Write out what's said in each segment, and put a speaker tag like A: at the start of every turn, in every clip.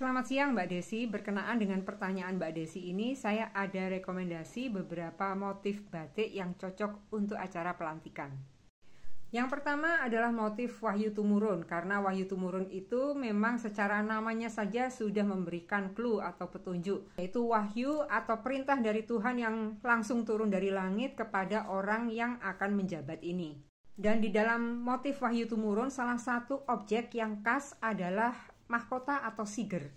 A: Selamat siang Mbak Desi, berkenaan dengan pertanyaan Mbak Desi ini, saya ada rekomendasi beberapa motif batik yang cocok untuk acara pelantikan. Yang pertama adalah motif Wahyu Tumurun, karena Wahyu Tumurun itu memang secara namanya saja sudah memberikan clue atau petunjuk, yaitu wahyu atau perintah dari Tuhan yang langsung turun dari langit kepada orang yang akan menjabat ini. Dan di dalam motif Wahyu Tumurun, salah satu objek yang khas adalah mahkota atau siger,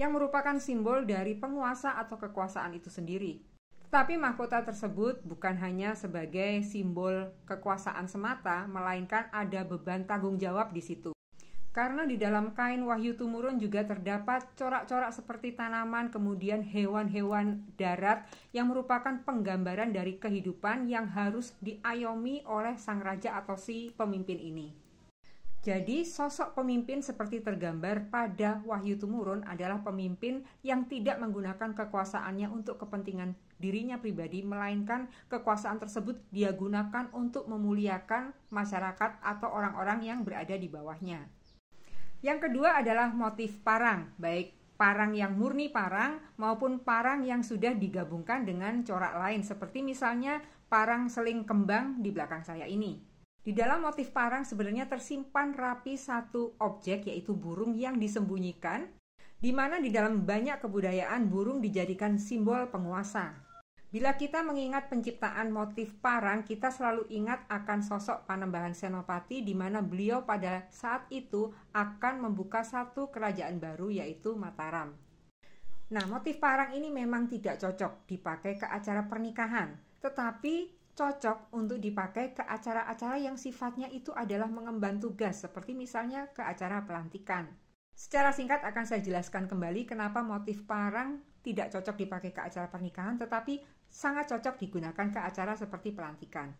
A: yang merupakan simbol dari penguasa atau kekuasaan itu sendiri. Tapi mahkota tersebut bukan hanya sebagai simbol kekuasaan semata, melainkan ada beban tanggung jawab di situ. Karena di dalam kain wahyu tumurun juga terdapat corak-corak seperti tanaman, kemudian hewan-hewan darat yang merupakan penggambaran dari kehidupan yang harus diayomi oleh sang raja atau si pemimpin ini. Jadi sosok pemimpin seperti tergambar pada Wahyu Tumurun adalah pemimpin yang tidak menggunakan kekuasaannya untuk kepentingan dirinya pribadi, melainkan kekuasaan tersebut dia gunakan untuk memuliakan masyarakat atau orang-orang yang berada di bawahnya. Yang kedua adalah motif parang, baik parang yang murni parang maupun parang yang sudah digabungkan dengan corak lain, seperti misalnya parang seling kembang di belakang saya ini. Di dalam motif parang sebenarnya tersimpan rapi satu objek yaitu burung yang disembunyikan, di mana di dalam banyak kebudayaan burung dijadikan simbol penguasa. Bila kita mengingat penciptaan motif parang, kita selalu ingat akan sosok Panembahan Senopati di mana beliau pada saat itu akan membuka satu kerajaan baru yaitu Mataram. Nah, motif parang ini memang tidak cocok dipakai ke acara pernikahan, tetapi cocok untuk dipakai ke acara-acara yang sifatnya itu adalah mengemban tugas, seperti misalnya ke acara pelantikan. Secara singkat akan saya jelaskan kembali kenapa motif parang tidak cocok dipakai ke acara pernikahan, tetapi sangat cocok digunakan ke acara seperti pelantikan.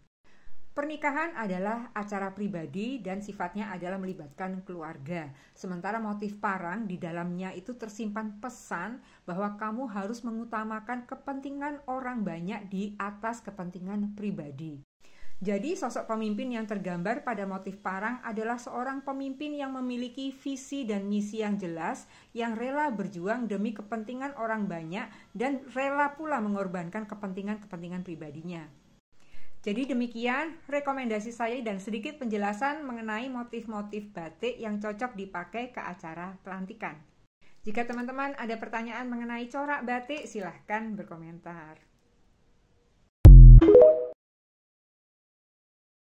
A: Pernikahan adalah acara pribadi dan sifatnya adalah melibatkan keluarga. Sementara motif parang di dalamnya itu tersimpan pesan bahwa kamu harus mengutamakan kepentingan orang banyak di atas kepentingan pribadi. Jadi sosok pemimpin yang tergambar pada motif parang adalah seorang pemimpin yang memiliki visi dan misi yang jelas, yang rela berjuang demi kepentingan orang banyak dan rela pula mengorbankan kepentingan-kepentingan pribadinya. Jadi demikian rekomendasi saya dan sedikit penjelasan mengenai motif-motif batik yang cocok dipakai ke acara pelantikan. Jika teman-teman ada pertanyaan mengenai corak batik, silahkan berkomentar.